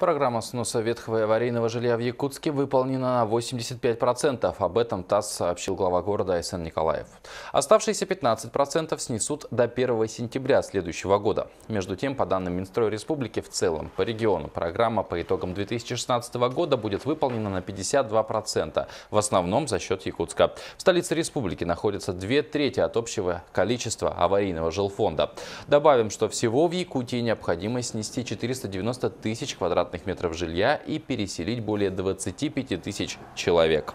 Программа сноса ветхого и аварийного жилья в Якутске выполнена на 85%. Об этом ТАСС сообщил глава города Айсен Николаев. Оставшиеся 15% снесут до 1 сентября следующего года. Между тем, по данным Минстроя Республики, в целом по региону программа по итогам 2016 года будет выполнена на 52%, в основном за счет Якутска. В столице республики находится две трети от общего количества аварийного жилфонда. Добавим, что всего в Якутии необходимо снести 490 тысяч квадратных квадратных метров жилья и переселить более 25 тысяч человек.